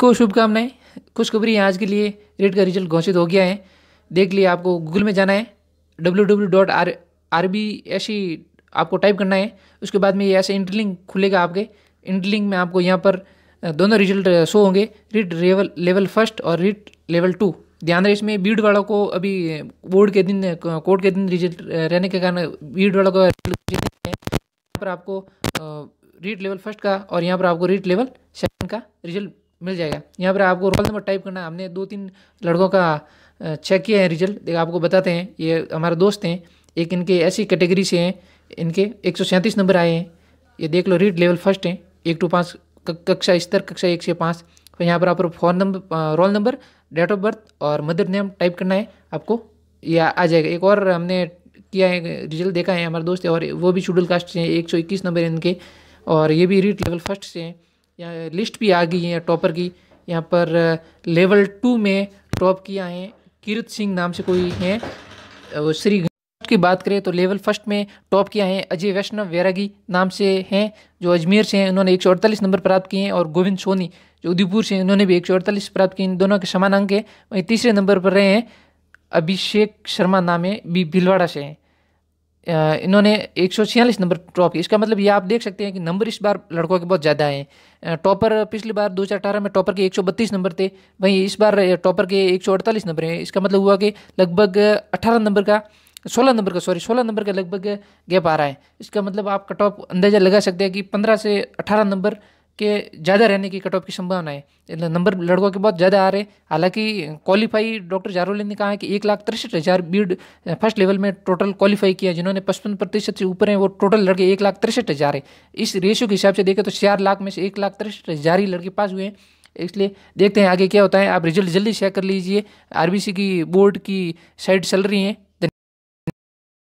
को शुभकामनाएं खुशखबरी आज के लिए रेट का रिजल्ट घोषित हो गया है देख लिया आपको गूगल में जाना है W W dot R R B ऐसी आपको टाइप करना है उसके बाद में ये ऐसे इंटरलिंक खुलेगा आपके इंटरलिंक में आपको यहाँ पर दोनों रिजल्ट शो होंगे रिट लेवल लेवल फर्स्ट और रिट लेवल टू ध्यान रहे इसमें बीड वालों को अभी बोर्ड के दिन कोर्ट के दिन रिजल्ट रहने के कारण बीड वालों को यहाँ पर आपको रीट लेवल फर्स्ट का और यहाँ पर आपको रीट लेवल सेकंड का रिजल्ट मिल जाएगा यहाँ पर आपको रोल नंबर टाइप करना है हमने दो तीन लड़कों का चेक किया है रिजल्ट देखा आपको बताते हैं ये हमारे दोस्त हैं एक इनके ऐसी कैटेगरी से हैं इनके एक नंबर आए हैं ये देख लो रीड लेवल फर्स्ट हैं एक टू पाँच कक्षा स्तर कक्षा एक से पाँच फिर यहाँ पर आप phone number roll number date of birth और मदर नेम टाइप करना है आपको ये आ जाएगा एक और हमने किया है रिजल्ट देखा है हमारे दोस्त है और वो भी शेड्यूल कास्ट से हैं एक नंबर इनके और ये भी रीट लेवल फर्स्ट से हैं या लिस्ट भी आ गई है टॉपर की यहाँ पर लेवल टू में टॉप किया है कीरत सिंह नाम से कोई हैं श्री की बात करें तो लेवल फर्स्ट में टॉप किया है अजय वैष्णव वैरागी नाम से हैं जो अजमेर से हैं उन्होंने एक नंबर प्राप्त किए हैं और गोविंद सोनी जो उदयपुर से उन्होंने भी एक प्राप्त किए इन दोनों के समान अंक हैं वहीं तीसरे नंबर पर रहे हैं अभिषेक शर्मा नाम है बी भिलवाड़ा से हैं इन्होंने एक सौ छियालीस नंबर टॉप किया इसका मतलब ये आप देख सकते हैं कि नंबर इस बार लड़कों के बहुत ज़्यादा हैं टॉपर पिछली बार दो हज़ार अठारह में टॉपर के एक सौ बत्तीस नंबर थे वहीं इस बार टॉपर के एक सौ अड़तालीस नंबर हैं इसका मतलब हुआ कि लगभग अठारह नंबर का सोलह नंबर का सॉरी सोलह नंबर का लगभग गैप आ रहा है इसका मतलब आप कट ऑफ अंदाज़ा लगा सकते हैं कि पंद्रह से अठारह नंबर के ज़्यादा रहने की कट ऑफ की संभावना है नंबर लड़कों के बहुत ज़्यादा आ रहे हैं हालांकि क्वालिफाई डॉक्टर जारोलिन ने कहा है कि एक लाख तिरसठ हज़ार बीड फर्स्ट लेवल में टोटल क्वालिफाई किया जिन्होंने पचपन प्रतिशत से ऊपर हैं वो टोटल लड़के एक लाख तिरसठ हज़ार है इस रेशियो के हिसाब से देखें तो चार लाख में से एक लाख तिरसठ हज़ार ही लड़के पास हुए हैं इसलिए देखते हैं आगे क्या होता है आप रिजल्ट जल्दी चेक कर लीजिए आर की बोर्ड की साइट चल रही है